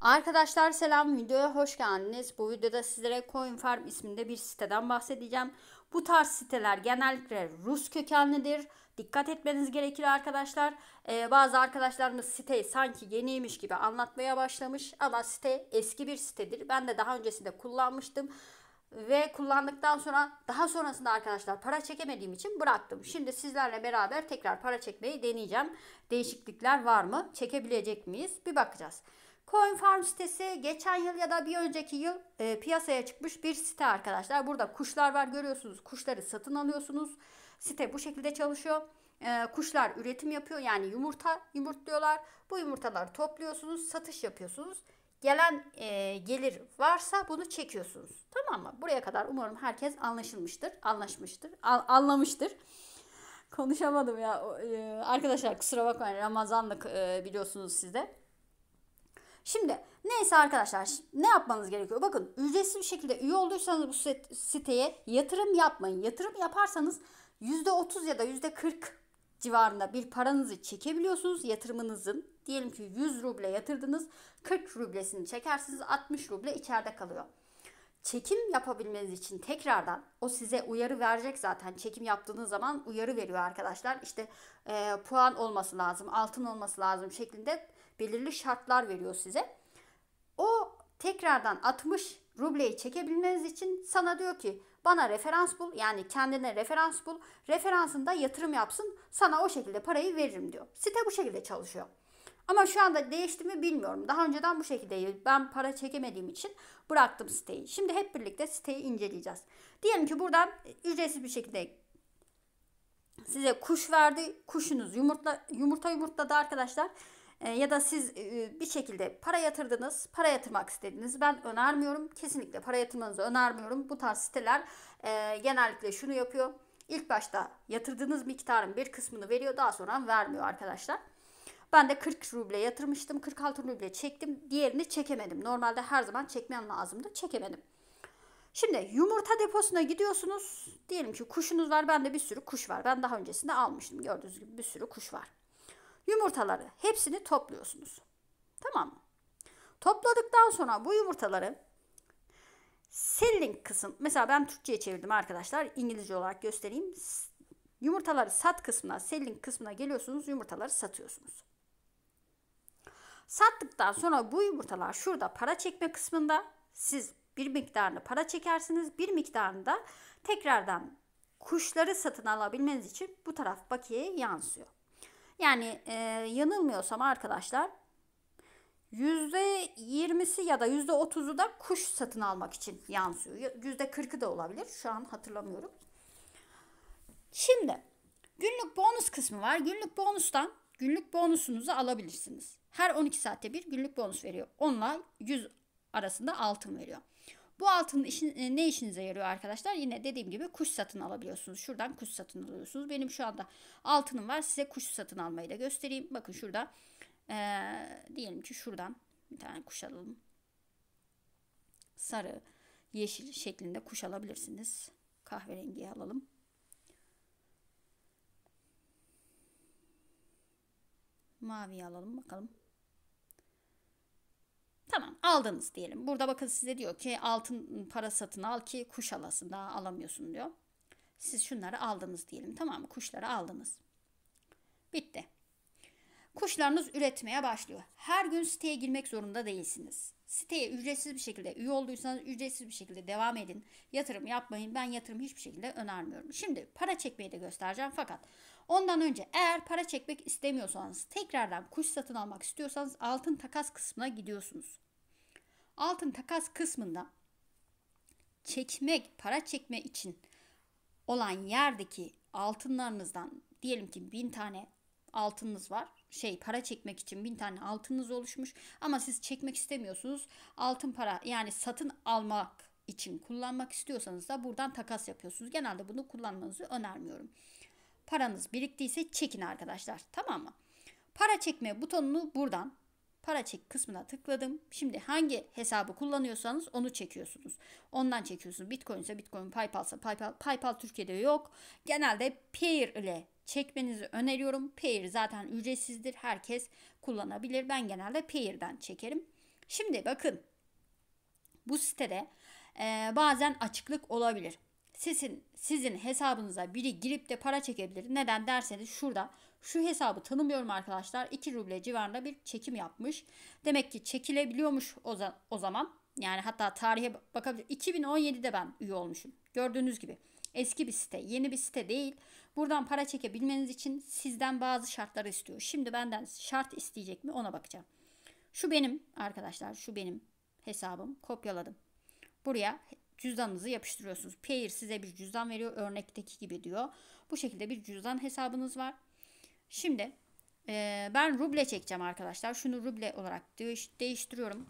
Arkadaşlar selam videoya hoş geldiniz. Bu videoda sizlere CoinFarm isminde bir siteden bahsedeceğim. Bu tarz siteler genellikle Rus kökenlidir. Dikkat etmeniz gerekir arkadaşlar. Ee, bazı arkadaşlarımız siteyi sanki yeniymiş gibi anlatmaya başlamış ama site eski bir sitedir. Ben de daha öncesinde kullanmıştım ve kullandıktan sonra daha sonrasında arkadaşlar para çekemediğim için bıraktım. Şimdi sizlerle beraber tekrar para çekmeyi deneyeceğim. Değişiklikler var mı? Çekebilecek miyiz? Bir bakacağız. Coin Farm sitesi geçen yıl ya da bir önceki yıl e, piyasaya çıkmış bir site arkadaşlar. Burada kuşlar var görüyorsunuz. Kuşları satın alıyorsunuz. Site bu şekilde çalışıyor. E, kuşlar üretim yapıyor yani yumurta yumurtluyorlar. Bu yumurtaları topluyorsunuz, satış yapıyorsunuz. Gelen e, gelir varsa bunu çekiyorsunuz. Tamam mı? Buraya kadar umarım herkes anlaşılmıştır, anlaşmıştır, al, anlamıştır konuşamadım ya. Ee, arkadaşlar kusura bakmayın Ramazanlık e, biliyorsunuz sizde. Şimdi neyse arkadaşlar ne yapmanız gerekiyor? Bakın ücretsiz bir şekilde üye olduysanız bu siteye yatırım yapmayın. Yatırım yaparsanız %30 ya da %40 civarında bir paranızı çekebiliyorsunuz yatırımınızın. Diyelim ki 100 ruble yatırdınız 40 rublesini çekersiniz 60 ruble içeride kalıyor. Çekim yapabilmeniz için tekrardan o size uyarı verecek zaten. Çekim yaptığınız zaman uyarı veriyor arkadaşlar. İşte e, puan olması lazım, altın olması lazım şeklinde belirli şartlar veriyor size. O tekrardan 60 rubleyi çekebilmeniz için sana diyor ki bana referans bul yani kendine referans bul. Referansında yatırım yapsın sana o şekilde parayı veririm diyor. Site bu şekilde çalışıyor. Ama şu anda değişti mi bilmiyorum. Daha önceden bu şekildeydi. ben para çekemediğim için bıraktım siteyi. Şimdi hep birlikte siteyi inceleyeceğiz. Diyelim ki buradan ücretsiz bir şekilde size kuş verdi. Kuşunuz yumurtla, yumurta yumurtladı arkadaşlar. E, ya da siz e, bir şekilde para yatırdınız, para yatırmak istediniz. Ben önermiyorum. Kesinlikle para yatırmanızı önermiyorum. Bu tarz siteler e, genellikle şunu yapıyor. İlk başta yatırdığınız miktarın bir kısmını veriyor. Daha sonra vermiyor arkadaşlar. Ben de 40 ruble yatırmıştım. 46 ruble çektim. Diğerini çekemedim. Normalde her zaman çekmem lazımdı. Çekemedim. Şimdi yumurta deposuna gidiyorsunuz. Diyelim ki kuşunuz var. Bende bir sürü kuş var. Ben daha öncesinde almıştım. Gördüğünüz gibi bir sürü kuş var. Yumurtaları hepsini topluyorsunuz. Tamam mı? Topladıktan sonra bu yumurtaları selling kısım. Mesela ben Türkçe'ye çevirdim arkadaşlar. İngilizce olarak göstereyim. Yumurtaları sat kısmına, selling kısmına geliyorsunuz. Yumurtaları satıyorsunuz. Sattıktan sonra bu yumurtalar şurada para çekme kısmında siz bir miktarını para çekersiniz. Bir miktarını da tekrardan kuşları satın alabilmeniz için bu taraf bakiyeye yansıyor. Yani e, yanılmıyorsam arkadaşlar %20'si ya da %30'u da kuş satın almak için yansıyor. %40'ı da olabilir. Şu an hatırlamıyorum. Şimdi günlük bonus kısmı var. Günlük bonustan günlük bonusunuzu alabilirsiniz. Her 12 saatte bir günlük bonus veriyor. 10 100 arasında altın veriyor. Bu altın işin, e, ne işinize yarıyor arkadaşlar? Yine dediğim gibi kuş satın alabiliyorsunuz. Şuradan kuş satın alıyorsunuz. Benim şu anda altınım var. Size kuş satın almayı da göstereyim. Bakın şurada ee, diyelim ki şuradan bir tane kuş alalım. Sarı, yeşil şeklinde kuş alabilirsiniz. Kahverengiye alalım. Maviyi alalım bakalım. Tamam aldınız diyelim. Burada bakın size diyor ki altın para satın al ki kuş alasın daha alamıyorsun diyor. Siz şunları aldınız diyelim tamam mı? Kuşları aldınız. Bitti. Kuşlarınız üretmeye başlıyor. Her gün siteye girmek zorunda değilsiniz. Siteye ücretsiz bir şekilde üye olduysanız ücretsiz bir şekilde devam edin. Yatırım yapmayın. Ben yatırım hiçbir şekilde önermiyorum. Şimdi para çekmeyi de göstereceğim fakat ondan önce eğer para çekmek istemiyorsanız tekrardan kuş satın almak istiyorsanız altın takas kısmına gidiyorsunuz. Altın takas kısmında çekmek, para çekme için olan yerdeki altınlarınızdan diyelim ki bin tane altınız var şey para çekmek için bin tane altınız oluşmuş ama siz çekmek istemiyorsunuz. Altın para yani satın almak için kullanmak istiyorsanız da buradan takas yapıyorsunuz. Genelde bunu kullanmanızı önermiyorum. Paranız biriktiyse çekin arkadaşlar tamam mı? Para çekme butonunu buradan para çek kısmına tıkladım. Şimdi hangi hesabı kullanıyorsanız onu çekiyorsunuz. Ondan çekiyorsunuz. Bitcoin ise Bitcoin, PayPal ise PayPal. PayPal Türkiye'de yok. Genelde Payer ile çekmenizi öneriyorum. Payeer zaten ücretsizdir. Herkes kullanabilir. Ben genelde Payeer'den çekerim. Şimdi bakın bu sitede e, bazen açıklık olabilir. Sizin, sizin hesabınıza biri girip de para çekebilir. Neden derseniz şurada şu hesabı tanımıyorum arkadaşlar. 2 ruble civarında bir çekim yapmış. Demek ki çekilebiliyormuş o, za o zaman. Yani hatta tarihe bakabilir. 2017'de ben üye olmuşum. Gördüğünüz gibi eski bir site, yeni bir site değil. Buradan para çekebilmeniz için sizden bazı şartları istiyor. Şimdi benden şart isteyecek mi ona bakacağım. Şu benim arkadaşlar şu benim hesabım kopyaladım. Buraya cüzdanınızı yapıştırıyorsunuz. Payer size bir cüzdan veriyor örnekteki gibi diyor. Bu şekilde bir cüzdan hesabınız var. Şimdi e, ben ruble çekeceğim arkadaşlar. Şunu ruble olarak değiş, değiştiriyorum.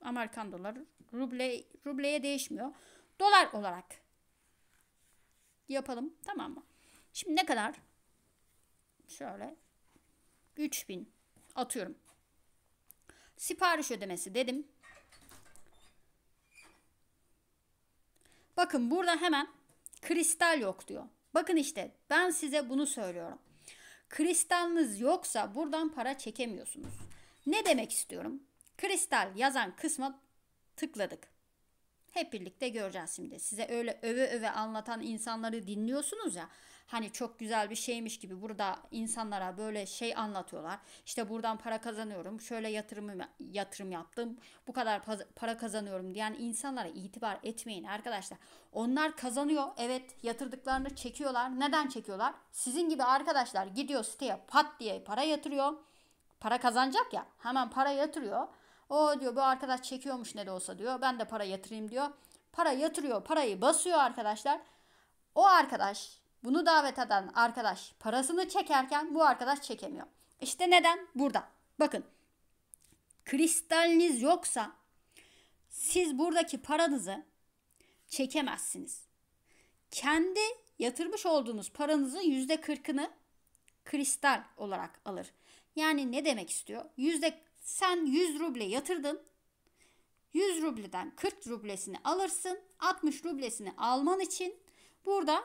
Amerikan doları ruble rubleye değişmiyor. Dolar olarak yapalım tamam mı? Şimdi ne kadar? Şöyle 3000 atıyorum. Sipariş ödemesi dedim. Bakın burada hemen kristal yok diyor. Bakın işte ben size bunu söylüyorum. Kristalınız yoksa buradan para çekemiyorsunuz. Ne demek istiyorum? Kristal yazan kısma tıkladık. Hep birlikte göreceğiz şimdi. Size öyle öve öve anlatan insanları dinliyorsunuz ya. Hani çok güzel bir şeymiş gibi burada insanlara böyle şey anlatıyorlar. İşte buradan para kazanıyorum. Şöyle yatırımı yatırım yaptım. Bu kadar para kazanıyorum diyen insanlara itibar etmeyin arkadaşlar. Onlar kazanıyor. Evet yatırdıklarını çekiyorlar. Neden çekiyorlar? Sizin gibi arkadaşlar gidiyor siteye pat diye para yatırıyor. Para kazanacak ya. Hemen para yatırıyor o diyor bu arkadaş çekiyormuş ne de olsa diyor. Ben de para yatırayım diyor. Para yatırıyor. Parayı basıyor arkadaşlar. O arkadaş bunu davet eden arkadaş parasını çekerken bu arkadaş çekemiyor. İşte neden? Burada. Bakın. Kristaliniz yoksa siz buradaki paranızı çekemezsiniz. Kendi yatırmış olduğunuz paranızın yüzde kırkını kristal olarak alır. Yani ne demek istiyor? Yüzde sen 100 ruble yatırdın. 100 rubleden 40 rublesini alırsın. 60 rublesini alman için burada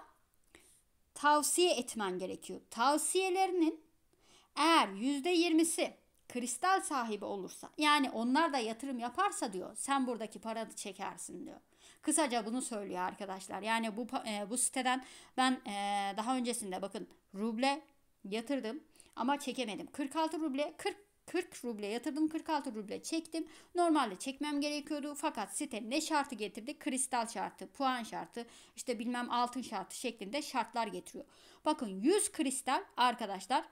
tavsiye etmen gerekiyor. Tavsiyelerinin eğer %20'si kristal sahibi olursa yani onlar da yatırım yaparsa diyor sen buradaki paranı çekersin diyor. Kısaca bunu söylüyor arkadaşlar. Yani bu e, bu siteden ben e, daha öncesinde bakın ruble yatırdım ama çekemedim. 46 ruble 40 40 ruble yatırdım 46 ruble çektim. Normalde çekmem gerekiyordu fakat site ne şartı getirdi? Kristal şartı, puan şartı, işte bilmem altın şartı şeklinde şartlar getiriyor. Bakın 100 kristal arkadaşlar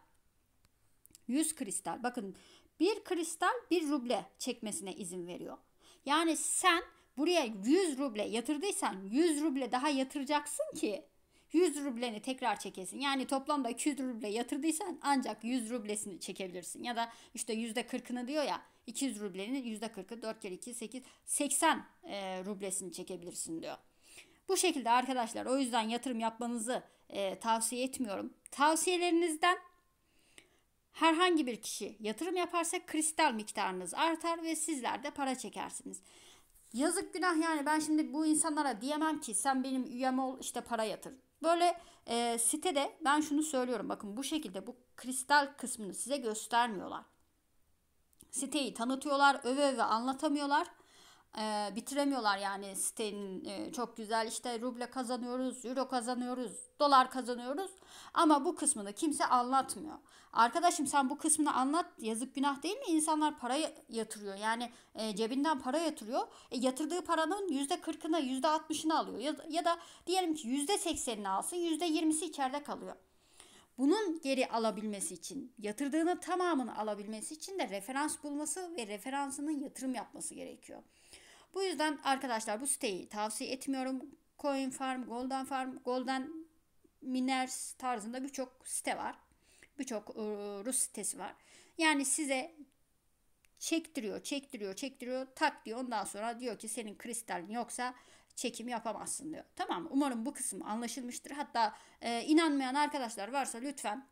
100 kristal bakın bir kristal bir ruble çekmesine izin veriyor. Yani sen buraya 100 ruble yatırdıysan 100 ruble daha yatıracaksın ki 100 rubleni tekrar çekesin. Yani toplamda 200 ruble yatırdıysan ancak 100 rublesini çekebilirsin. Ya da işte %40'ını diyor ya 200 rublenin %40'ı 4 kere 2 8 80 e, rublesini çekebilirsin diyor. Bu şekilde arkadaşlar o yüzden yatırım yapmanızı e, tavsiye etmiyorum. Tavsiyelerinizden herhangi bir kişi yatırım yaparsa kristal miktarınız artar ve sizler de para çekersiniz. Yazık günah yani ben şimdi bu insanlara diyemem ki sen benim üyem ol işte para yatır. Böyle e, sitede ben şunu söylüyorum bakın bu şekilde bu kristal kısmını size göstermiyorlar. Siteyi tanıtıyorlar öve öve anlatamıyorlar e, bitiremiyorlar yani sitenin e, çok güzel işte ruble kazanıyoruz, euro kazanıyoruz, dolar kazanıyoruz ama bu kısmını kimse anlatmıyor. Arkadaşım sen bu kısmını anlat yazık günah değil mi? İnsanlar para yatırıyor yani e, cebinden para yatırıyor. E, yatırdığı paranın %40'ına %60'ını alıyor ya, ya da diyelim ki %80'ini alsın %20'si içeride kalıyor. Bunun geri alabilmesi için, yatırdığını tamamını alabilmesi için de referans bulması ve referansının yatırım yapması gerekiyor. Bu yüzden arkadaşlar bu siteyi tavsiye etmiyorum. Coin Farm, Golden Farm, Golden Miners tarzında birçok site var. Birçok e, Rus sitesi var. Yani size çektiriyor, çektiriyor, çektiriyor, tak diyor. Ondan sonra diyor ki senin kristalin yoksa çekim yapamazsın diyor. Tamam umarım bu kısım anlaşılmıştır. Hatta e, inanmayan arkadaşlar varsa lütfen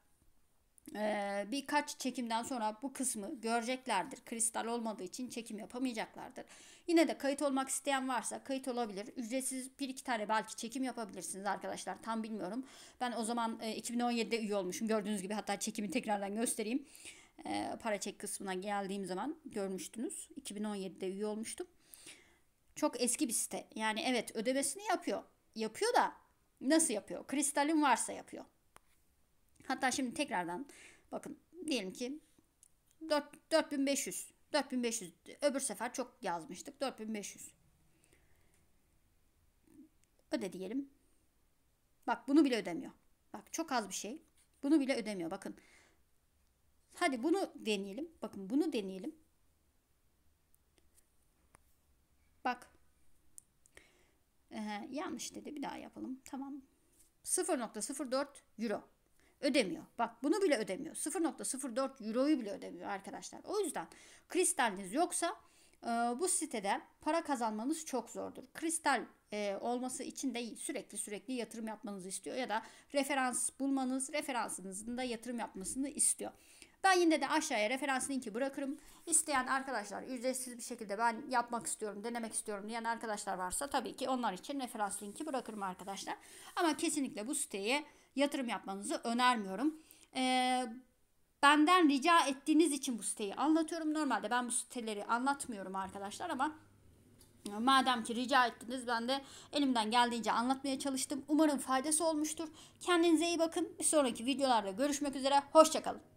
ee, birkaç çekimden sonra bu kısmı göreceklerdir. Kristal olmadığı için çekim yapamayacaklardır. Yine de kayıt olmak isteyen varsa kayıt olabilir. Ücretsiz bir iki tane belki çekim yapabilirsiniz arkadaşlar. Tam bilmiyorum. Ben o zaman 2017'de e, üye olmuşum. Gördüğünüz gibi hatta çekimi tekrardan göstereyim. E, para çek kısmına geldiğim zaman görmüştünüz. 2017'de üye olmuştum. Çok eski bir site. Yani evet ödemesini yapıyor. Yapıyor da nasıl yapıyor? Kristalin varsa yapıyor. Hatta şimdi tekrardan bakın diyelim ki 4, 4500. 4500 öbür sefer çok yazmıştık. 4500. Öde diyelim. Bak bunu bile ödemiyor. Bak çok az bir şey. Bunu bile ödemiyor. Bakın. Hadi bunu deneyelim. Bakın bunu deneyelim. Bak. Ee, yanlış dedi. Bir daha yapalım. Tamam. 0.04 euro ödemiyor. Bak bunu bile ödemiyor. 0.04 euroyu bile ödemiyor arkadaşlar. O yüzden kristaliniz yoksa e, bu siteden para kazanmanız çok zordur. Kristal e, olması için de sürekli sürekli yatırım yapmanızı istiyor ya da referans bulmanız, referansınızın da yatırım yapmasını istiyor. Ben yine de aşağıya referans linki bırakırım. İsteyen arkadaşlar ücretsiz bir şekilde ben yapmak istiyorum, denemek istiyorum diyen arkadaşlar varsa tabii ki onlar için referans linki bırakırım arkadaşlar. Ama kesinlikle bu siteye yatırım yapmanızı önermiyorum. Ee, benden rica ettiğiniz için bu siteyi anlatıyorum. Normalde ben bu siteleri anlatmıyorum arkadaşlar ama Madem ki rica ettiniz ben de elimden geldiğince anlatmaya çalıştım. Umarım faydası olmuştur. Kendinize iyi bakın. Bir sonraki videolarda görüşmek üzere. Hoşçakalın.